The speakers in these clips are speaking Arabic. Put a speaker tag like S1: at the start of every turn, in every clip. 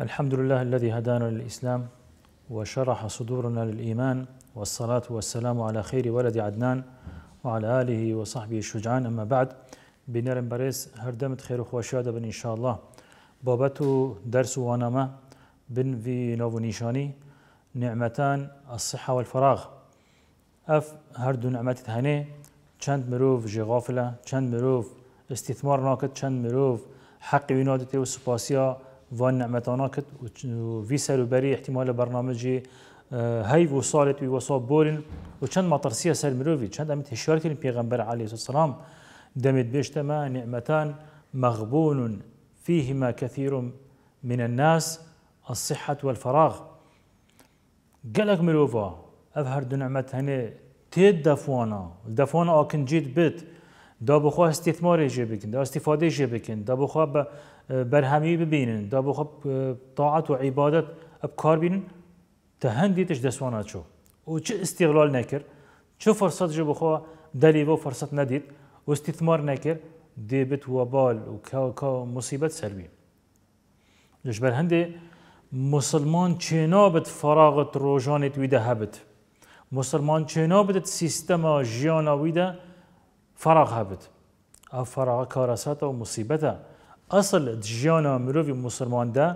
S1: الحمد لله الذي هدانا للإسلام وشرح صدورنا للإيمان والصلاة والسلام على خير ولد عدنان وعلى آله وصحبه الشجعان أما بعد بنرم باريس هردمت خير خوشاد بن إن شاء الله بابتو درس وانما بن في نوفو نيشاني نعمتان الصحة والفراغ أف هردو نعمت هني چند مروف جي غافلة چند مروف استثمار ناكت چند مروف حق وينادتي وسباسيا فان نعمتانا كت وفي سالو احتمال برنامجي آه، هاي وصالت وصاب بولن وشان ما مطرسیه سال مروفي شان دامت هشار كلمة بيغمبر عليه الصلاة والسلام دامت ما نعمتان مغبون فيهما كثير من الناس الصحة والفراغ قالك مروفا أظهر دو نعمت هني تيد دفوانا دفوانا أكن جيت بيت دا بخوا استثمار جه بکن دا استفاده جه بکن دا بخوا اه، برهمی ببینن دا بخوا اه، طاعت و عبادت کار بینن تا هندی تش دسوانا چو و چه استغلال نکر چه فرصت جه بخوا دلی و فرصت ندید و استثمار نکر دیبت و بال و که مصیبت سر بین لش بر مسلمان مسلمان چنابت فراغت روزانت ویده هبت مسلمان چنابت سیستم جیانا ویده فراغ هابت او فراغ كارسات و مصيبتا اصل جیان مروفي مسلمان دا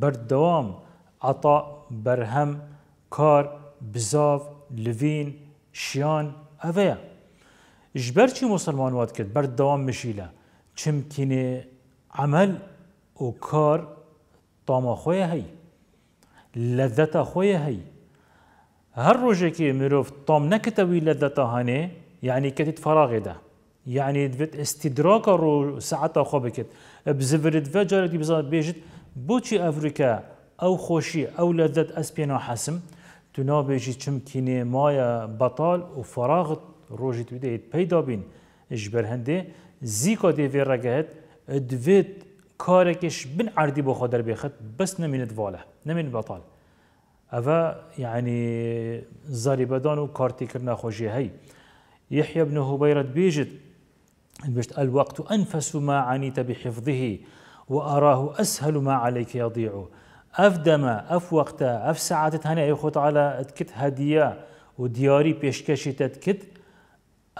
S1: بردوام عطاء برهم كار بزاف لفين شيان افيا جبرتي مسلمان واد كد بردوام مشيلا چمکنه عمل و كار طاما خويا هي لذتا خويا هي هر روجه که مروف طام نکتوی لذتا هانه يعني كتت فراغ ده يعني دفت استدراك رو ساعتا خو بكت بزفرد فجر دي بزاد بيجت بوشي افريكا او خوشي او لذات اسبينا حسم تنا بيجي چمكيني مايا بطال وفراغ روجت بديت بيدا بين اجبر هندي زيكا دي في رقهت دفت كاركش بن عردي بو خدر بيخت بس نمين دفاله نمين بطال افا يعني زاري بدان كارتي كرنا خوشي هي يحيى بن هبيرة بيجد البشت الوقت أنفس ما عنيت بحفظه وأراه أسهل ما عليك يضيع أفدما أف وقتا أف ساعات هنا يخط على أتكت هدية ودياري بيشكشي تتكت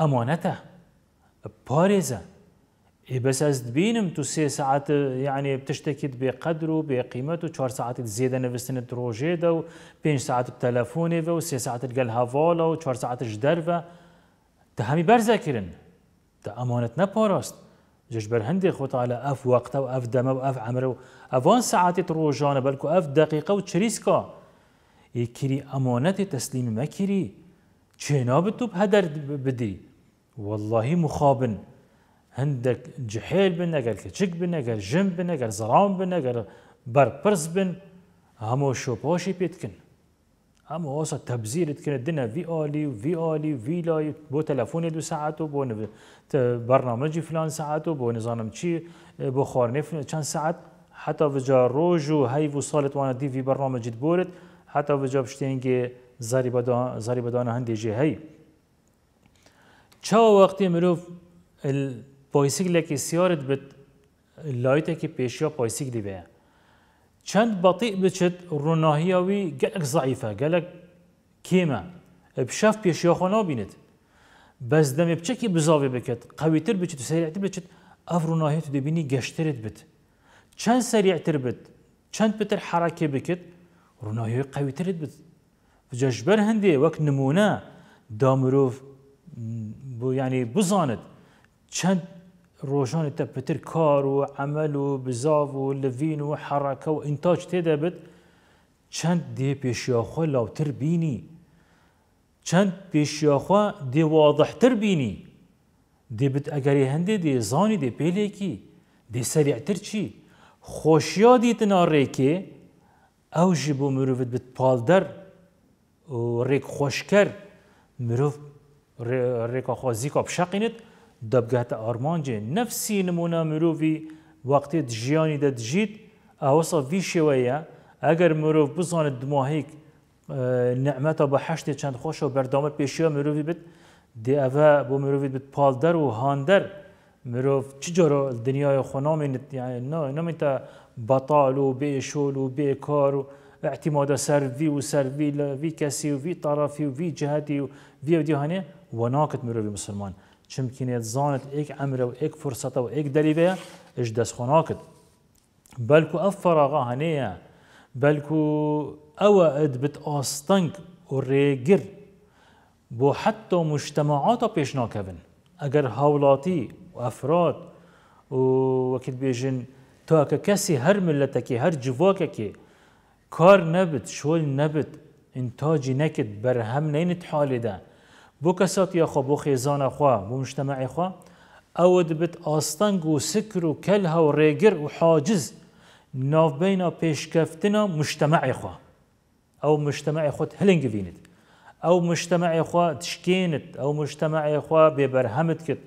S1: أمانته بارزة إيه بس أزدبينم تو سي ساعت يعني بتشتكت بقدره بقيمته تشار ساعات قیمت و چهار ساعت ساعات بتلفوني روزه دا و پنج ساعت تلفن و ساعت ساعت ده همی برزه کرن ده امانت نپاراست جش بر هندی خود علا اف وقت و اف دم و اف عمر و اوان ساعت روزانه بلکو اف دقیقه و چریسکا یکری امانت تسلیم مکری چناب تو هدر بدی والله مخابن هندك جحيل بن قال كتشك بن قال جم بن قال زرام بن قال برق برز بن همو شو پاشی بوشي کن اما وصل تبذير كنا الدنيا في اولي وفي اولي وفي لاي بو تلفوني دو ساعته بو برنامجي فلان ساعته بو نظام شي بو خورني كان ساعت حتى وجا روجو هاي وصلت وانا دي في برنامج بورد حتى وجا بشتينجي زاري بدان زاري بدان هندي جي هاي چا وقتی مروف البایسیکل که سیارت بد لایت که پیشیا بایسیکلی بیه چند بطيء بچت وي قلق ضعيفة قلق كيما بشاف بيش ياخونا بينت بس دم بچكي بزاوي بكت قويتر بچت وسريعتر بچت اف روناهيا تدبيني قشترت بت چند سريعتر بت چند بتر حركة بكت روناهيا قويتر بت ججبر هندي وك نمونا دامروف بو يعني بزانت چند روشان تا پتر کار و عمل و بزاف و لوین و حرکه و انتاج تیده بد چند دی پیشیاخوا لاوتر بینی چند پیشیاخوا دی واضحتر بینی دی بد اگری هنده دی زانی دی پیلی کی دی سریعتر چی خوشیا دی تناره که او جبو مروفت بد پالدر و ریک خوشکر مروف ریکا خوازی که بشقینت آرمان جه نفسی نمونه مروفی وقتی دجیانی ژیانی دەدژیت ئەوەسە وی شێوەیە اگر مروف بزانێت دماهیک اه، نعمەتە بە هەشتێ چند خوش و بەردامە پێشیوە مروفی بد دی اوه بۆ مروفی بد پالدر و هاندەر مرۆڤ چ جۆرە دنیای خۆنامێنێت نامێتە بطال و بیشول و بیکار و اعتماد سر وی و سەروی لە وی کسی و وی طرفی و وی جهتی و وی دیهانه ودیهانێ وەناکت مروفی مسلمان. چمکینێت زانت ئێک امر و ئێک فرصت و ئێک دەریبەیە اش دست خوناکت بلکو اف فراغا هەنەیە بلکو او اد بت آستنگ و بو حتی مجتمعاتا پیشنا کبن اگر هولاتی و افراد و که کسی هر کەسی که هر هەر که کار نبت شۆل نبت انتاجی نکت برهم نینت حالێدا بو کەسات یاخوا بو خێزانە خوا بو مجتمع خوا او دبت آستنگ و سکر و کەل و ڕێگر و حاجز ناوبینا پێشکەفتنا مجتمع خوا او مجتمع خۆت هەلنگ بینیت او مجتمع خوا تشکێنت او مجتمع خوا ببرهمت کت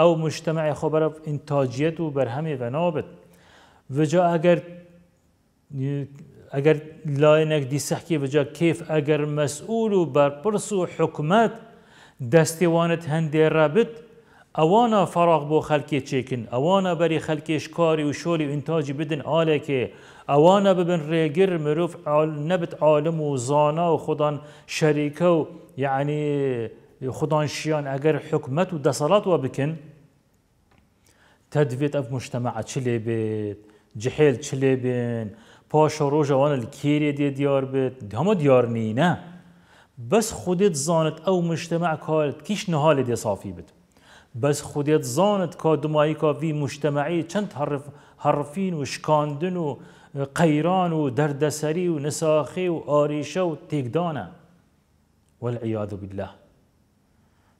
S1: او مجتمع خۆ بەرە انتاجیت و بەرهەمی بەنابێت اگر ئەگەر ئەگەر لایەنێک دیسەحکی بجا کیف اگر مسئول و برپرس و حکمت دەستێوانت هندی رابط آوانا فراغ بو خلکی چیکن آوانا بری خەلکێش کاری و شولی و انتاجی بدن آله که آوانا ببن ریگر مروف عال نبت عالم و زانا و خودان شریکه و یعنی خودان شیان اگر حکمت و دسالات و بکن تدویت اف مجتمع چلی بید جحیل چلی بین پاش و روش آوانا لە کێرێ دیار بید همه دیار نینە. بس خودت زانت او مجتمع کالت کیش نهال دی صافی بد بس خودت زانت که دمایی که وی مجتمعی چند حرف حرفین و شکاندن و قیران و دردسری و نساخی و آریشه و تیگدانه والعیاذ بالله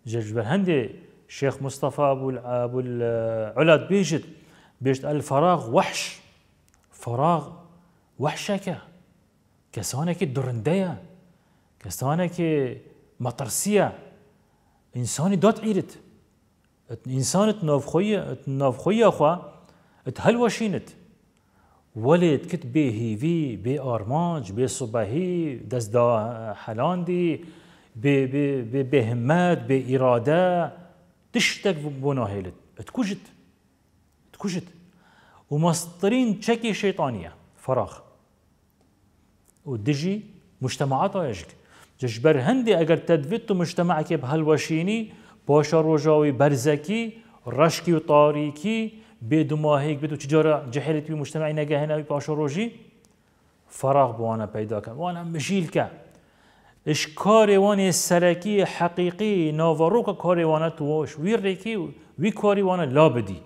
S1: ججبر هندی شيخ مصطفى ابو ابو العلاد بيجد بيجد الفراغ وحش فراغ وحشك كسانك الدرنديه کسانی که مترسیه انسانی داد عیرت ئینسانت نافخۆیەخوا ئەت هەلوەشینت وەلێت کت به هیوی دست دا حلاندی به به به همت به اراده ئیرادە تشتێک ات ناهێلت ات کوژت و ومەسترین چکی شیطانیه فراخ و دژی مجتمعات آیشک اگر هەندی ئەگەر تەدوێت و مشتتەماکێ هەلوەشینی بۆشە ڕۆژاوی بەرزەکی ڕشکی و تاریکی بێدوماهەیەک بێت و چجارە جەهێتوی باشا نەگەهێناوی فراغ بوانا پيدا بۆوانە وانا مجيل مژیلکە اش کارێوانێ سەرەکی حەقیقی ناوەڕۆکە کارێوانە توۆش وی ڕێکی وي وی وانا لابدي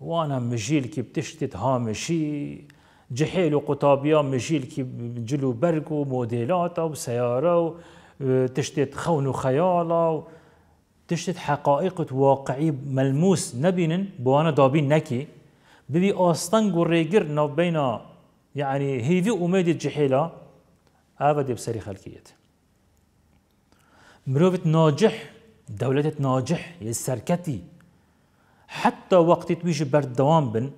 S1: وانا مجيل كي بتشتت هامشي جحيل وقطابيا مجيل كي جلو برق وموديلاتا وسيارة اه، تشتت خون وخيالة تشتت حقائق واقعي ملموس نبين بوانا دابين نكي ببي آستنگ و ریگر نو بینا یعنی هیوی أبدا جحیلا آبا دی مروفت ناجح دولتت ناجح یه حتى وقت تويش برد دوام بن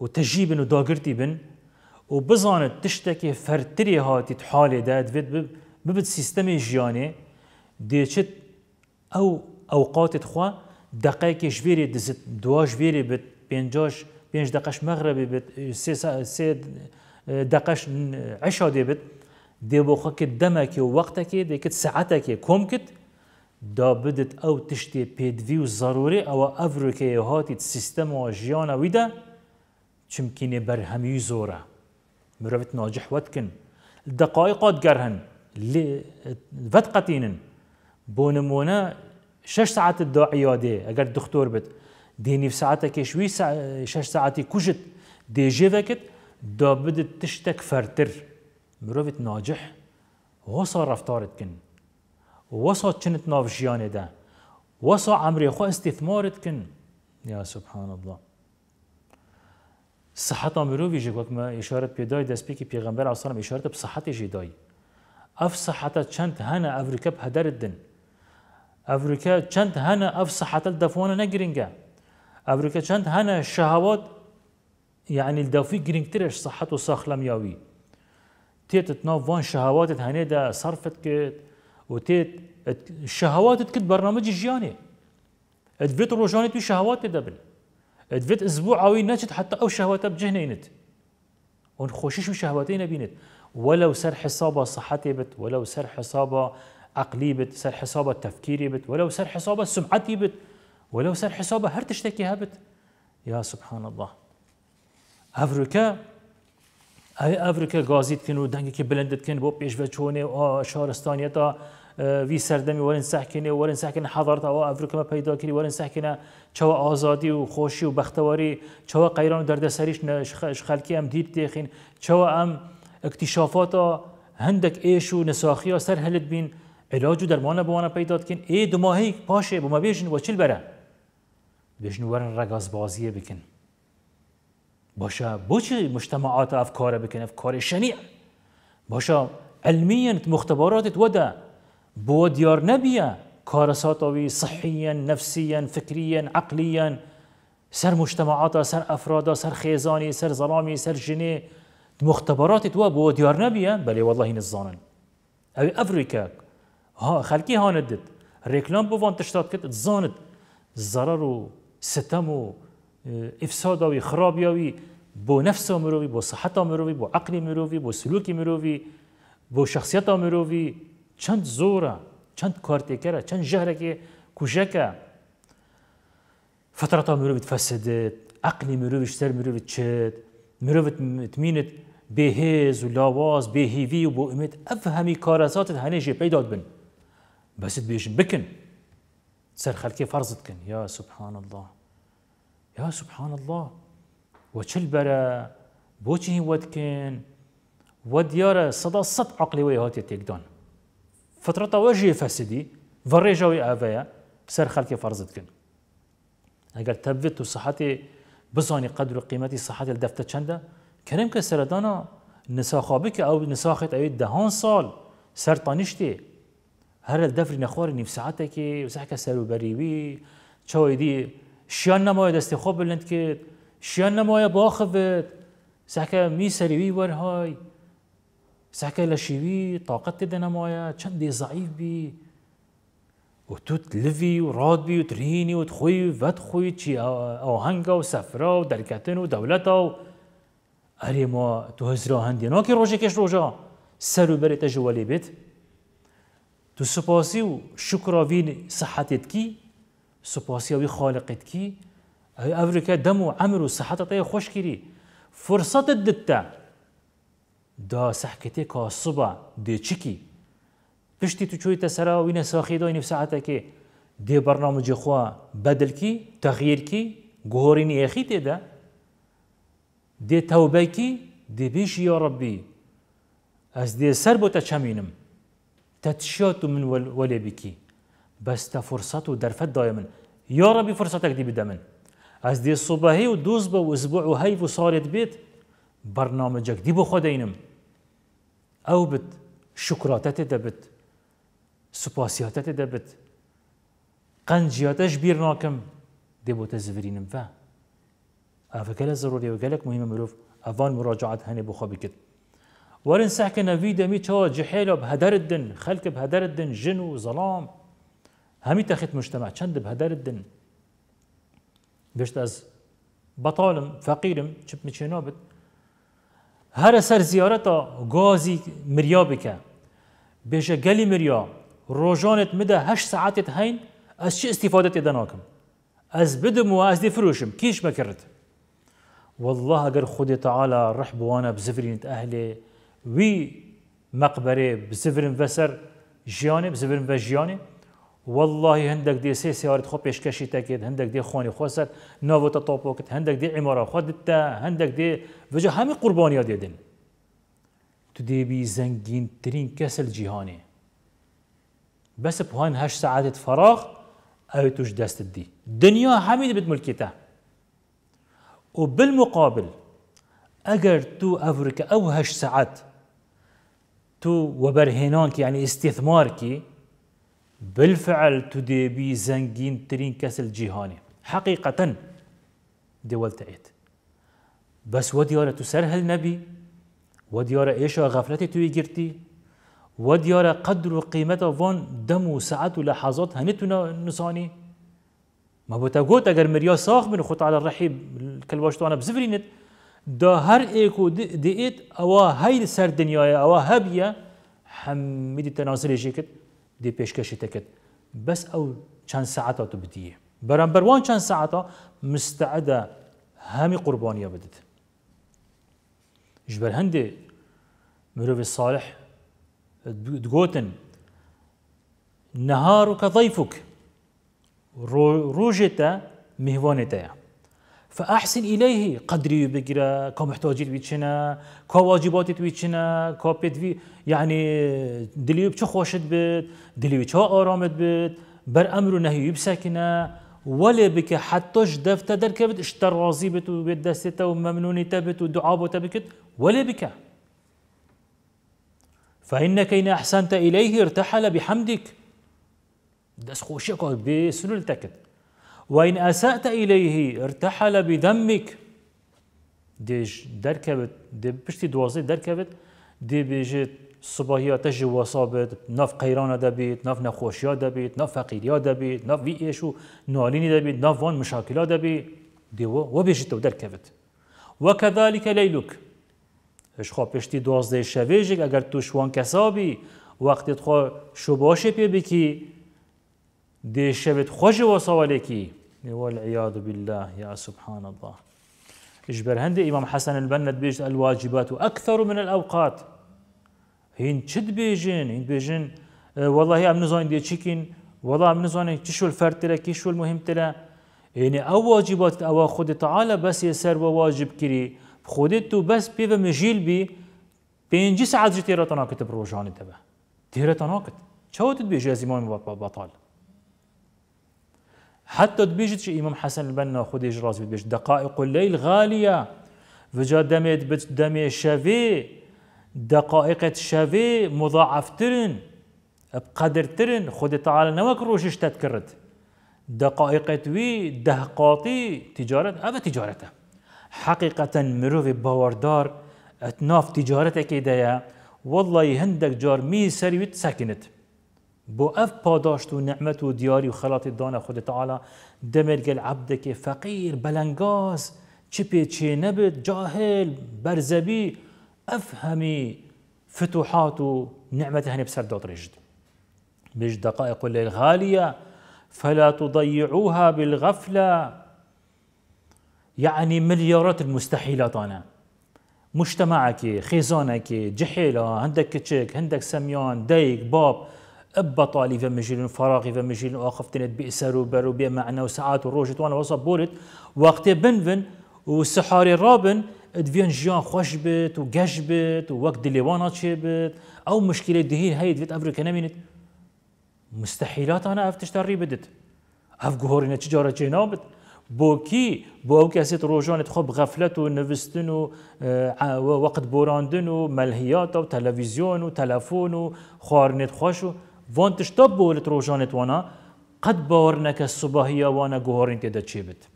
S1: وتجيبن تجیبن بن و بزانت تشتێکی فەرتری هاتی حالێ دا دەبێت ببت سیستەمی ژیانێ دێچت ئەو ئەوقاتت خوا دقەیەکی ژێری دزت دوا ژێری بێت پێنجش پێنج دقەش مەغرەبی بێت دقەش عشا دێبێت دێ بۆ خەکە دەمەکی و وەختەکێ دەکرد سعاتەکێ کۆم کرد دا بدت ئەو تشتێ پێدوی و زەروری ئەوە ئەڤروکەیە هاتیت سیستەمەوە ژیانە ویدا چمکینێ بەرهەمی زۆرە. مرفت ناجح واتكن الدقائق جرهن اللي ود بونمونا شش ساعات الدعية دي اگر دکتر بد دینی ساعت شوي ساعة شش كوجت کجت دیجی وقت دا بد تشتك فرتر مروفت ناجح وصا رفتارت کن وصا چنت نافجیانه ده وصا عمري خو استثمارت كن يا سبحان الله صحت مروی جی ما اشاره پیدای دست که پیغمبر علیه السلام اشاره به صحت جیدای اف صحت چند هنه افریقا به هدر دن افریقا چند هنه اف صحت دفون نگرینگا افریقا چند هنه شهوات يعني الدافي جرين ترش یاوی تیت نو تيت تنوفون شهواتت هنيدا صرفت كت وتيت شهواتت كت برنامج جياني الفيتر روجاني تبي شهوات دبل دوێت اسبوع نەچێت حتا حتى او بجێنینت اون خۆشیش و بشهواتين نەبینێت ولو سەر حسابە صحتي بت ولو سەر حسابە عقلي بت سەر حسابە تفكيري بت ولو سەر حسابە سمعتي بت ولو سەر حسابە هەر تشتێکی هبت يا سبحان الله افريكا ئەوێ ئەفریکە گازیتکن و دەنگێکی بلندتکن بۆ پێشڤە چۆنێ و شارستانیەتە وی سردەمی وەرن حضرت وەرن ساکن پیدا پیدا وارن وەرن ساکێنە چەوە آزادی و خوشی و بختواری چەوە قیران و دەردەسەریش خەلکی ئەم دیر دێخین چەوە ئەم ئەکتیشافاتە هندک ئێش و ها سر هەلت بین علاج و دەرمانە بوانە پەیداکەین ئێ دوماهەیە پاشێ ما بێژن چیل بره بێژن وەرن ڕگاز بازیە بکن باشە بۆچی مشتەمەعاتە ئەفکارە بکەن ئەفکاری شەنیە باشە علميا مختبرات ودا بو ديار نبيا كارساتوي صحيا نفسيا فكريا عقليا سر مجتمعاتا سر افرادا سر خيزاني سر ظلامي سر جني مختبرات توا بو ديار نبيا بلي والله نزانا أو أفريكا ها خلقي هاندت ريكلام بوفان تشتات كت زانت ضرر و ستم و آه، افسادوي خرابيوي بو نفسه مروي بو صحته مروي بو عقلي مروي بو سلوكي مروي بو شخصيته مروي کارتی زۆرە چند جهره که ژەهرەێ فترت آمی مرۆڤت فەسدت عقلی مرۆڤش سەر مرۆڤت چێت بت تمینت بهیز و لاواز بهیوی و بۆ افهمی ئەف هەمی کارەساتت هەنێژێ پەیداد بن بەست بێژن بکن سر خەلکی فرضت کن یا سبحان الله یا سبحان الله برا بەرە ود کن وە دیارە صدا صد عقلی وی هااتێ تێکدان فترة واجه فسدي فري جوي آفايا سر خلك فرزت كن اگر تبت و صحتي بزاني قدر قيمة قيمتي صحتي الدفتة چنده كريم كسر سردانا نساخابك او نساخت أي دهان صال سر طنشتي هر الدفر نخوار نیم ساعته كي وسحك سر بريبي بریوی دي شيان شیان نمای دست خوب بلند که شیان نمای باخفت سحك می ورهاي ورهای ساکە لە شیوی تااقەت دەنەمایە چەندێ زعیف بی و توت لڤی و ڕادبی و ترینی و خۆی بەت خۆی چی ئەو هەنگە و سەفرا و دەرکەتن و دەولەتە و ئەرێمە تو هەزرا هەندێ ناکی ڕۆژێکش ڕۆژە سەر و بەرێتە ژوەلی بێت تو سوپاسی و شکراوین سەحەتت کی سوپاسیەوەی خاالقت کی ئەوریکە دەم و ئەمر و سەحەتەتەیە خۆشگیری فرسەتت دتە دا سحکتی کاسبا دی چکی پشتی تو چوی تسرا و این ساخیدا این ساعتا که دی برنامج خوا بدل کی تغییر کی گهورین اخی تیدا دی توبه کی دی بیش یا ربی از دی سر بو تچمینم تتشاتو من ولی بکی بس تا فرصت و درفت دایمن یا ربی فرصتك دي بدمن از دي الصباهي ودوز بو اسبوع وهيف وصارت بيت برنامجك دي بو خدينم او بت شكراتات دبت سپاسیاتت دبت قنجياتش بيرناكم ناکم دی بو فا اوه گل ضروری و گلک مهم مروف افان مراجعات هنه بخوا بكت ورن في وی دمی چا جحیل بهدر الدن خلق بهدر الدن جن و ظلام همی تخت مجتمع چند بهدر الدن بشت از بطالم فقيرم چب مچنابت هر سر زیارت گازی مریا بکه بیشه گلی مریا روزانت مده هشت ساعتت هین از چی استفاده تی آکم از بدم و از دفروشم کیش مکرد والله اگر خود تعالی رح بوانا بزفرینت اهل وی مقبره بزفرین وسر جیانه بزفرین و جیانه والله هندك دي سي سيارة خو بيشكشي تاكيد هندك دي خوني خوست نوفو تطوبوكت هندك دي عمارة خودتا هندك دي فجا همي قربانيا ديدن دي بي زنجين ترين كسل جيهاني بس بهان هش ساعات فراغ او توش دست دي دنيا حميد بت ملكته وبالمقابل اگر تو افريكا او هش ساعات تو وبرهنانك يعني استثماركي بالفعل تديبي زنجين ترين كاس جيهاني حقيقة دولت ايت بس وديارة تسرهل نبي وديارة ايشا غفلتي توي جرتي وديارة قدر قيمة فون دمو ساعة لحظات هنتو نساني ما بوتا اگر مريا ساخ من خط على الرحيب الكلواش انا بزفرينت دا هر ايكو دي ايت او هاي سر دنيايا او هبيه حميد تناصر شيكت دي بيشكشي تكت بس او كان ساعتا تبديه برام بروان كان ساعتا مستعدة همي قربانية بدت جبل هندي مروف الصالح تقوتن نهارك ضيفك روجتا مهوانتا يعني فأحسن إليه قدري بقرا كم احتاجي بيتشنا كو واجباتي بيتشنا كو بيت في يعني دليو بشو خوشت بيت دليو بشو آرامت بيت بر أمر نهي بسكنا ولا بك حتى دفت دركبت اشتر راضي بيت وبيت دستة وممنون تبت ودعاء تبكت ولا بك فإنك إن أحسنت إليه ارتحل بحمدك دس خوشك التكت وإن أسأت إليه ارتحل بدمك ديج دركبت دي بشتي دوازي دركبت دي بيجت صباحية تجي وصابت ناف قيرانة دبيت ناف نخوشیا دبيت ناف فقیریا دبيت ناف وی إيشو نالینی دبيت ناف وان مشاكلة دبيت دي و بیشت و در کفت و کذالک لیلک اش خواه پشتی دوازي شويجك اگر توش وان كسابي وقت خواه شباشي بيبكي دي شبت خوش وصواليكي والعياذ بالله يا سبحان الله اجبر هندي امام حسن البنا بيج الواجبات اكثر من الاوقات هين تشد بيجين هين بيجين آه، والله ام زون دي تشيكين والله ام زون تشو الفرد كي شو المهم تلا يعني او واجبات او خود تعالى بس يسر وواجب كري خودت بس بيبا مجيل بي بينجي ساعات جتيرة تناكت بروجاني تبع تيرة تناكت شو تدبيج يا زمان بطال حتى تبيجت شي إمام حسن البنا خديج راس بيج دقائق الليل غالية فجا دمي دمي شافي دقائق شافي مضاعف ترن بقدر ترن خدي تعالى نوك روشش تتكرت دقائق توي دهقاطي تجارة هذا تجارته حقيقة مروف باوردار اتناف تجارتك إدايا والله هندك جار مي سريوت ساكنت بو اف پاداشت و نعمت و دیاری و خلاط دان خود تعالی دمرگل عبد که فقیر بلنگاز چپی چی نبید جاهل برزبی افهمی فتوحات و نعمت هنی بسر داد رجد بيج دقائق الليل غالية فلا تضيعوها بالغفلة يعني مليارات المستحيلات أنا مجتمعك خيزانك جحيلة عندك كتشيك عندك سميان ديك باب بطالي فمجيل فراغي مجيل واقف تنت بإسارو برو بيا معنا وساعات وروجت وانا وصبورت وقت بنفن والسحاري الرابن تفين جيان خشبت وقشبت ووقت اللي وانا تشبت او مشكله دهين هاي فيت افريكا نمينت مستحيلات انا افتش تري بدت اف جهورنا تجاره جنابت بوكي بو كاسيت روجان تخب غفلته ونفستن ووقت آه، بوراندن وملهيات وتلفزيون وتلفون وخارنت خوشو وان تشتب بول وانا قد باورنك الصباحية وانا قهورين تدا تشيبت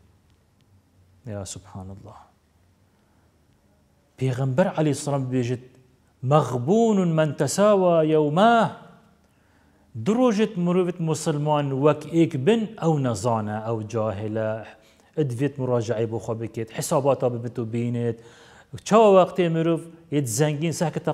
S1: يا سبحان الله بيغمبر عليه الصلاة بيجت مغبون من تساوى يوماه دروجة مروفت مسلمان وك إيك بن أو نزانة أو جاهلة ادفيت مراجعة بخوا بكيت حساباتها ببتو بينت تشاو وقت مروف یه زنگین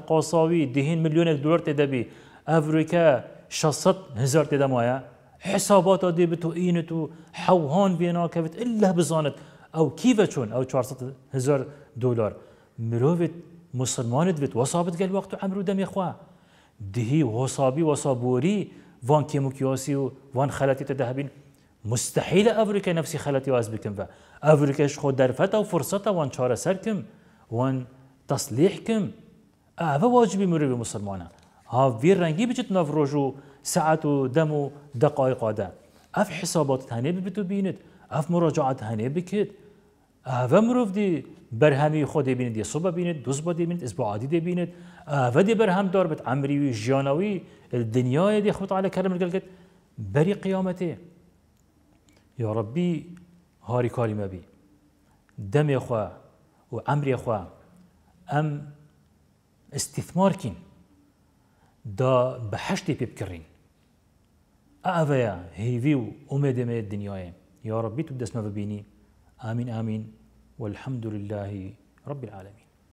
S1: قوصاوي دهين مليون دولار تدبي أفريكا تدبی شصت هزار تدا مايا حسابات ادي بتو اينت حوهان بينا كبت الا بزانت او كيفا شون او 400 هزار دولار مروفت مسلمانت بت وصابت قال وقت عمرو دم يخوا دهي وصابي وصابوري وان كيمو كيموكيوسي وان خلاتي تدهبين مستحيل افريكا نفسي خلاتي واز بكم فا افريقيا شخو درفتا وفرصتا وان شارة سركم وان تصليحكم اهو واجبي مروي مسلمانه هاویر رنگی بچت نفروج و ساعت و دم و دقایق ده اف حسابات هنه بتو بینید اف مراجعات هنه بکید اه و مروف دی برهمی خود بینید یه صبح بینید دوز با بینید از با عادی دی بینید اه و دی برهم دار بت عمری و جانوی دنیای دی خود علی کرم نگل کد بری قیامته یا ربی هاری کاری ما بی دم خواه و عمری خواه ام استثمار کن دا بحشتي بيبكرين أفيا هيفيو أمد ميد الدنيا يا ربي تبدأ اسمه بيني آمين آمين والحمد لله رب العالمين